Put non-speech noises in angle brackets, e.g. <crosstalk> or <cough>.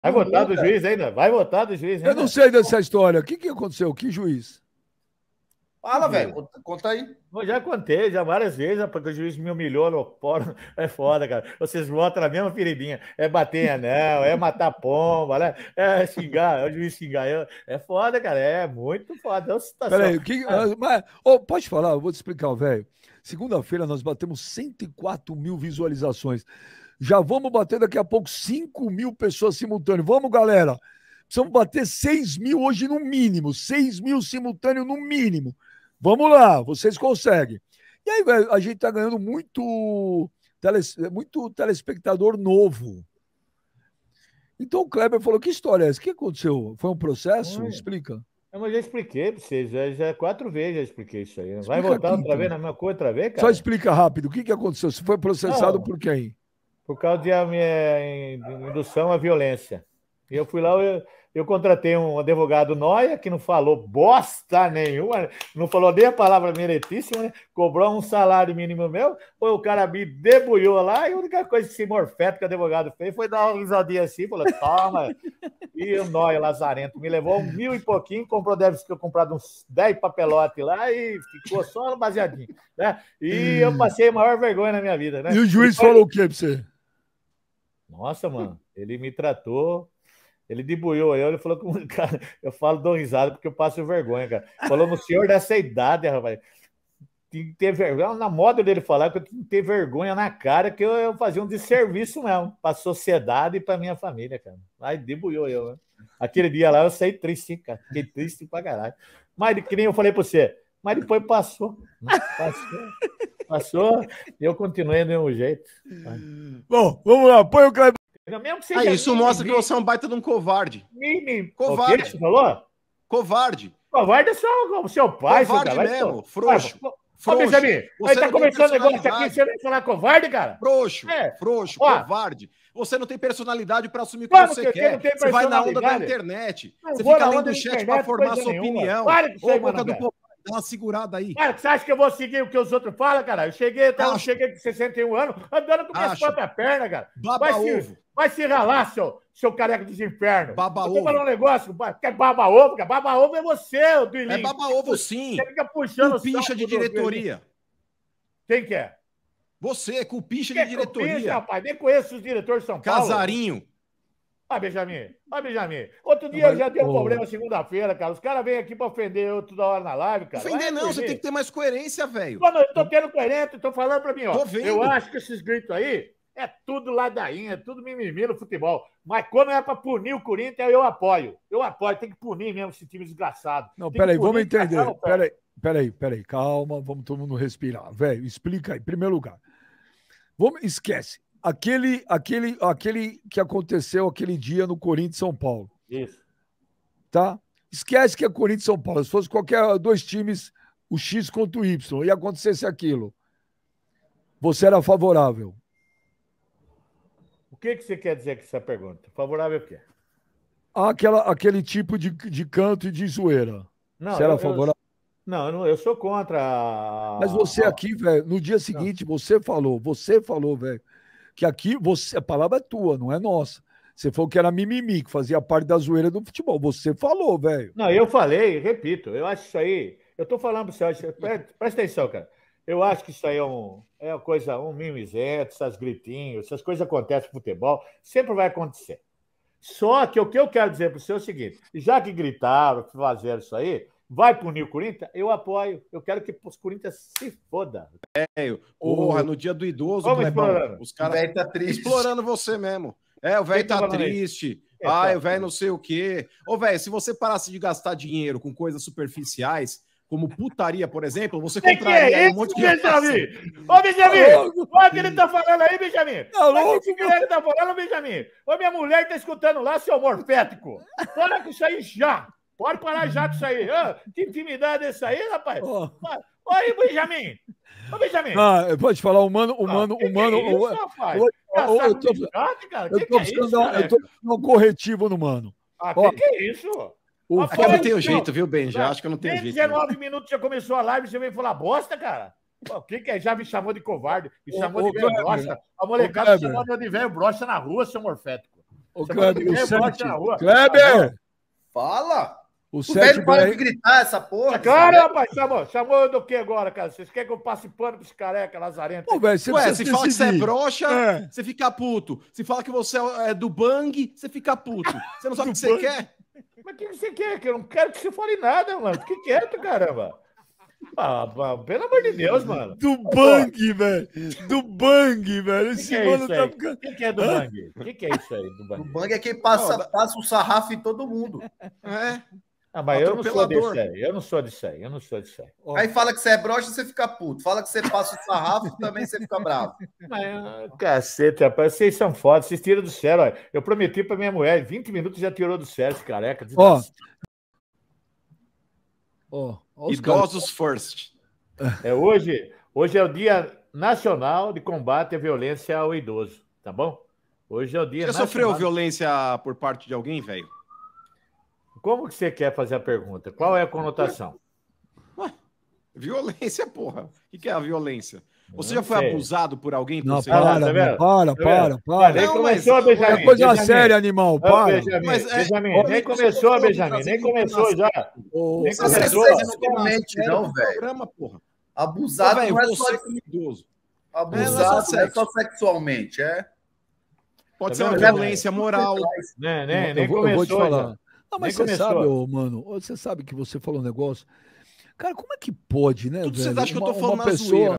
Vai votar do juiz ainda? Vai votar do juiz ainda? Eu não sei dessa história. O que, que aconteceu? Que juiz? Fala, velho. Conta aí. Eu já contei, já várias vezes, porque o juiz me humilhou no fórum. <laughs> É foda, cara. Vocês votam na mesma feridinha. É bater anel, é matar pomba, né? é xingar, é o juiz xingar. É foda, cara. É muito foda. É uma situação. Peraí, que... É. Mas, oh, pode falar, eu vou te explicar, velho. Segunda-feira nós batemos 104 mil visualizações. Já vamos bater daqui a pouco 5 mil pessoas simultâneas. Vamos, galera! Precisamos bater 6 mil hoje no mínimo, 6 mil simultâneo no mínimo. Vamos lá, vocês conseguem. E aí, a gente está ganhando muito, teles, muito telespectador novo. Então o Kleber falou: que história é essa? O que aconteceu? Foi um processo? Explica. eu mas já expliquei para vocês, já, já, é quatro vezes já expliquei isso aí. Explica Vai voltar aqui, outra então. vez na mesma coisa outra vez, cara? Só explica rápido, o que, que aconteceu? Você foi processado Não, por quem? por causa da minha indução à violência. E eu fui lá, eu, eu contratei um advogado Noia, que não falou bosta nenhuma, não falou nem a palavra meretíssima, né? cobrou um salário mínimo meu, foi o cara me debulhou lá, e a única coisa que esse morfeto que o advogado fez foi dar uma risadinha assim, falou, toma, e o Noia Lazarento me levou um mil e pouquinho, comprou, deve ter comprado uns dez papelotes lá, e ficou só no baseadinho, né? E hum. eu passei a maior vergonha na minha vida, né? E o juiz e foi... falou o quê pra você? Nossa, mano, ele me tratou. Ele debuiou eu, ele falou que <laughs> cara, eu falo, dou risada porque eu passo vergonha, cara. Falou no senhor dessa idade, rapaz. Tem que ter vergonha. É na moda dele falar que eu tinha que ter vergonha na cara, que eu, eu fazia um desserviço mesmo para a sociedade e para minha família, cara. Aí debuiu eu, né? Aquele dia lá eu saí triste, cara. Fiquei triste pra caralho. Mas que nem eu falei para você, mas depois passou. Né? Passou passou, eu continuei do mesmo jeito. Bom, vamos lá, põe o Ah, isso mostra que você é um baita de um covarde. Covarde. você falou? Covarde. Covarde é só seu pai. Covarde seu mesmo, frouxo. Ah, Frouxo. Ô, Benjamin, você tá começando negócio aqui, você vai falar covarde, cara? Frouxo, é. frouxo, Ó. covarde. Você não tem personalidade para assumir o que você que quer. Você vai na onda da internet. Não você fica lendo o chat para formar sua nenhuma. opinião. Para com isso aí, do Dá uma segurada aí. Cara, você acha que eu vou seguir o que os outros falam, cara? Eu cheguei, eu então, cheguei com 61 anos, andando com minhas próprias pernas, cara. Baba vai ovo. Se, vai se ralar, seu, seu careca dos infernos. Baba eu ovo. falar um negócio, que é baba ovo, cara. Baba ovo é você, do É baba ovo, sim. Você fica puxando o pincha de diretoria. Quem que é? Você, com de é diretoria. Pincha, rapaz. Nem conheço os diretores de São Paulo. Casarinho. Ah, Benjamin, Ah, Benjamin. Outro dia Mas, já deu um problema segunda-feira, cara. Os caras vêm aqui pra ofender eu toda hora na live, cara. Ofender não, é você tem que ter mais coerência, velho. Mano, eu tô tendo coerência, tô falando pra mim, ó. Tô vendo. Eu acho que esses gritos aí é tudo ladainha, é tudo mimimi no futebol. Mas quando é pra punir o Corinthians, eu apoio. Eu apoio, tem que punir mesmo esse time desgraçado. Não, peraí, vamos entender. peraí, peraí, peraí, calma, vamos todo mundo respirar. Velho, explica aí, em primeiro lugar. Vamos, esquece. Aquele, aquele, aquele que aconteceu aquele dia no Corinthians São Paulo. Isso. Tá? Esquece que é Corinthians São Paulo. Se fosse qualquer dois times, o X contra o Y, e acontecesse aquilo, você era favorável. O que, que você quer dizer com essa pergunta? Favorável o quê? Ah, aquela, aquele tipo de, de canto e de zoeira. Não, você era eu, favorável? Eu, não, eu, sou contra. A... Mas você aqui, velho, no dia seguinte, você falou, você falou, velho, que aqui você, a palavra é tua, não é nossa. Você falou que era mimimi, que fazia parte da zoeira do futebol. Você falou, velho. Não, eu falei, repito, eu acho isso aí. Eu tô falando para você, presta atenção, cara. Eu acho que isso aí é, um, é uma coisa, um mimizento, essas gritinhos, essas coisas acontecem no futebol, sempre vai acontecer. Só que o que eu quero dizer para você é o seguinte: já que gritaram, que fizeram isso aí, vai punir o Corinthians? Eu apoio. Eu quero que os Corinthians se foda. Velho, Porra, no dia do idoso, Clebão, explorando? os caras. O velho tá triste. Explorando você mesmo. É, o velho tá, triste. Tá ai o velho não sei o quê. Ô, velho, se você parasse de gastar dinheiro com coisas superficiais, como putaria, por exemplo, você que compraria que é isso, um monte de. Benjamin! Ô, Benjamin! Olha o que ele tá falando aí, Benjamin! Tá O que ele tá falando, Benjamin? Ô, minha mulher tá escutando lá, seu morfético! olha com isso aí já! Pode parar já com isso aí. que intimidade é essa aí, rapaz? Oh. Oi, Benjamin. Ô, Benjamin. Ah, pode falar, humano, humano, humano. Que que é isso, eu, eu, tô, idade, eu é tô precisando um corretivo no mano. Ah, que, que é isso? O Mas, tem não jeito, viu, Já Acho que não tenho jeito. 19 minutos já começou a live, você vem falar bosta, cara? O que, que é? Já me chamou de covarde, me chamou ô, de velho brocha. A molecada chamou de velho brocha na rua, seu morfético. Ô, Kleber, o Kleber! Tá Fala! O, o velho para de gritar essa porra. Claro, sabe? rapaz, tá chamou, chamou do que agora, cara? Vocês querem que eu passe pano pros careca, lazarento? Pô, velho, você Ué, se fala que você é broxa, é. você fica puto. Se fala que você é do bang, você fica puto. Você não sabe o que bang? você quer? Mas o que, que você quer? Que eu não quero que você fale nada, mano. Fique quieto, caramba. Ah, mano, pelo amor de Deus, mano. Do bang, velho. Do bang, velho. Esse que, que é isso tá ficando. O que, que, é do bang? O que, que, é isso aí do bang? bang é quem passa, passa o sarrafo em todo mundo. <laughs> É. Ah, mas eu não sou disso aí, eu não sou disso aí, eu não sou disso aí. Aí fala que você é broxa, você fica puto. Fala que você passa o sarrafo, <laughs> também você fica bravo. Mas, ah, cacete, rapaz, vocês são foda, vocês tiram do sério. Olha. Eu prometi pra minha mulher, 20 minutos já tirou do sério esse careca. Ó, oh. oh, Idosos first. É, hoje, hoje é o Dia Nacional de Combate à Violência ao Idoso, tá bom? Hoje é o Dia Você nacional... sofreu violência por parte de alguém, velho? Como que você quer fazer a pergunta? Qual é a conotação? Ué, violência, porra. O que é a violência? Você já foi abusado por alguém? Por não, para, tá vendo? para, para, para. Nem não, começou a beijar É coisa Benjamin. séria, animal, para. Benjamin, mas, é... Benjamin. nem começou, beijar. Tá nem começou já. Oh, nem começou. Você não comente, não, velho. Programa, porra. Abusado Ô, véio, é não é só com idoso. Abusado é, é só sexualmente, é? Pode tá ser uma violência moral. Né, né, nem começou, eu vou te falar. Não, mas você sabe, ô, mano, você sabe que você falou um negócio. Cara, como é que pode, né? Tudo velho? vocês acham que eu tô falando uma pessoa...